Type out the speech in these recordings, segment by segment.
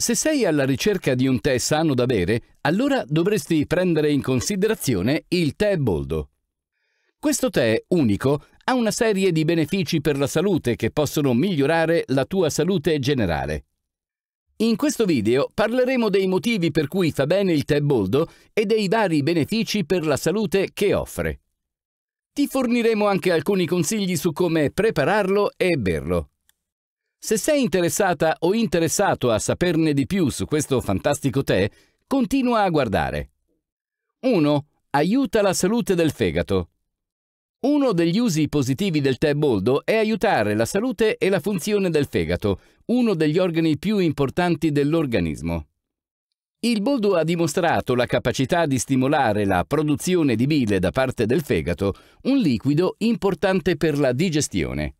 Se sei alla ricerca di un tè sano da bere, allora dovresti prendere in considerazione il tè boldo. Questo tè unico ha una serie di benefici per la salute che possono migliorare la tua salute generale. In questo video parleremo dei motivi per cui fa bene il tè boldo e dei vari benefici per la salute che offre. Ti forniremo anche alcuni consigli su come prepararlo e berlo. Se sei interessata o interessato a saperne di più su questo fantastico tè, continua a guardare. 1. Aiuta la salute del fegato. Uno degli usi positivi del tè boldo è aiutare la salute e la funzione del fegato, uno degli organi più importanti dell'organismo. Il boldo ha dimostrato la capacità di stimolare la produzione di bile da parte del fegato, un liquido importante per la digestione.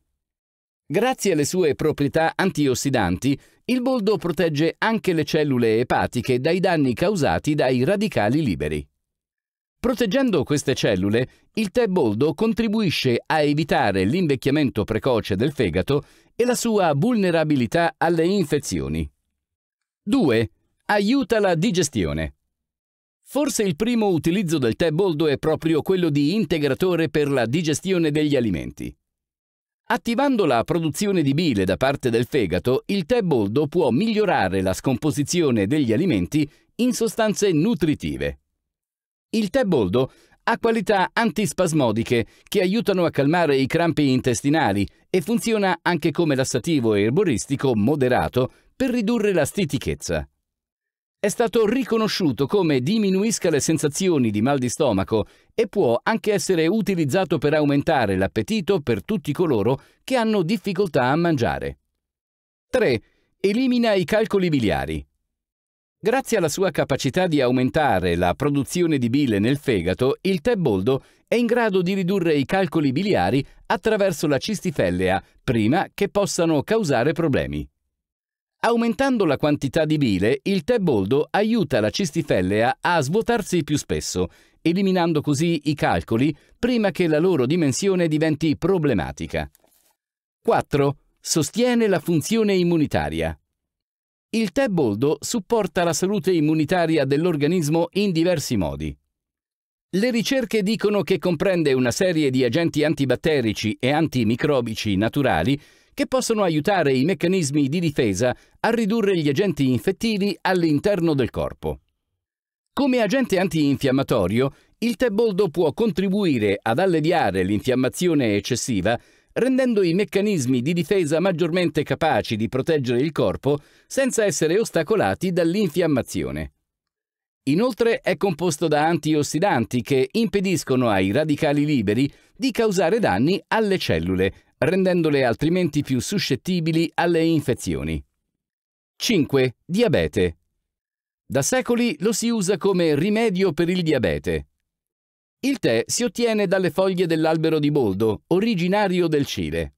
Grazie alle sue proprietà antiossidanti, il boldo protegge anche le cellule epatiche dai danni causati dai radicali liberi. Proteggendo queste cellule, il tè boldo contribuisce a evitare l'invecchiamento precoce del fegato e la sua vulnerabilità alle infezioni. 2. Aiuta la digestione. Forse il primo utilizzo del tè boldo è proprio quello di integratore per la digestione degli alimenti. Attivando la produzione di bile da parte del fegato, il tè boldo può migliorare la scomposizione degli alimenti in sostanze nutritive. Il tè boldo ha qualità antispasmodiche che aiutano a calmare i crampi intestinali e funziona anche come lassativo e erboristico moderato per ridurre la stitichezza è stato riconosciuto come diminuisca le sensazioni di mal di stomaco e può anche essere utilizzato per aumentare l'appetito per tutti coloro che hanno difficoltà a mangiare. 3. Elimina i calcoli biliari. Grazie alla sua capacità di aumentare la produzione di bile nel fegato, il tè boldo è in grado di ridurre i calcoli biliari attraverso la cistifellea prima che possano causare problemi. Aumentando la quantità di bile, il tè boldo aiuta la cistifellea a svuotarsi più spesso, eliminando così i calcoli prima che la loro dimensione diventi problematica. 4. Sostiene la funzione immunitaria. Il tè boldo supporta la salute immunitaria dell'organismo in diversi modi. Le ricerche dicono che comprende una serie di agenti antibatterici e antimicrobici naturali che possono aiutare i meccanismi di difesa a ridurre gli agenti infettivi all'interno del corpo. Come agente antinfiammatorio, il tè boldo può contribuire ad alleviare l'infiammazione eccessiva rendendo i meccanismi di difesa maggiormente capaci di proteggere il corpo senza essere ostacolati dall'infiammazione. Inoltre è composto da antiossidanti che impediscono ai radicali liberi di causare danni alle cellule, rendendole altrimenti più suscettibili alle infezioni. 5. Diabete. Da secoli lo si usa come rimedio per il diabete. Il tè si ottiene dalle foglie dell'albero di boldo, originario del Cile.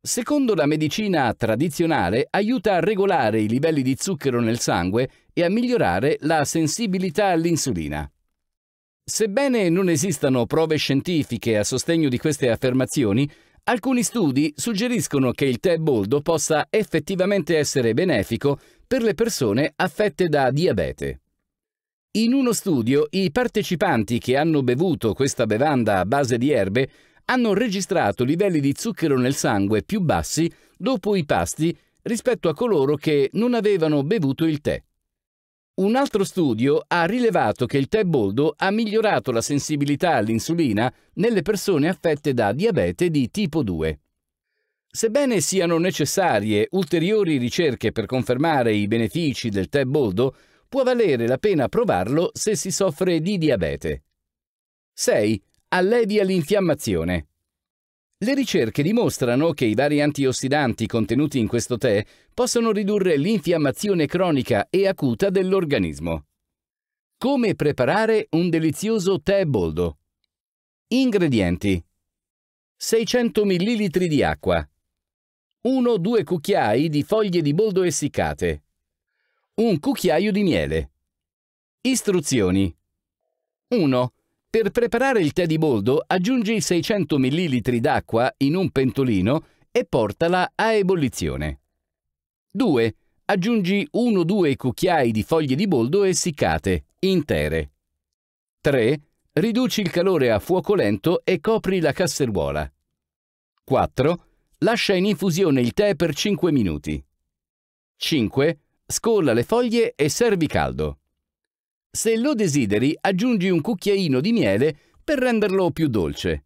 Secondo la medicina tradizionale, aiuta a regolare i livelli di zucchero nel sangue e a migliorare la sensibilità all'insulina. Sebbene non esistano prove scientifiche a sostegno di queste affermazioni, Alcuni studi suggeriscono che il tè boldo possa effettivamente essere benefico per le persone affette da diabete. In uno studio, i partecipanti che hanno bevuto questa bevanda a base di erbe hanno registrato livelli di zucchero nel sangue più bassi dopo i pasti rispetto a coloro che non avevano bevuto il tè. Un altro studio ha rilevato che il tè boldo ha migliorato la sensibilità all'insulina nelle persone affette da diabete di tipo 2. Sebbene siano necessarie ulteriori ricerche per confermare i benefici del tè boldo, può valere la pena provarlo se si soffre di diabete. 6. Allevi l'infiammazione. Le ricerche dimostrano che i vari antiossidanti contenuti in questo tè possono ridurre l'infiammazione cronica e acuta dell'organismo. Come preparare un delizioso tè boldo? Ingredienti 600 ml di acqua 1-2 cucchiai di foglie di boldo essiccate 1 cucchiaio di miele Istruzioni 1. Per preparare il tè di boldo aggiungi 600 ml d'acqua in un pentolino e portala a ebollizione. 2. Aggiungi 1-2 cucchiai di foglie di boldo essiccate, intere. 3. Riduci il calore a fuoco lento e copri la casseruola. 4. Lascia in infusione il tè per 5 minuti. 5. Scolla le foglie e servi caldo. Se lo desideri, aggiungi un cucchiaino di miele per renderlo più dolce.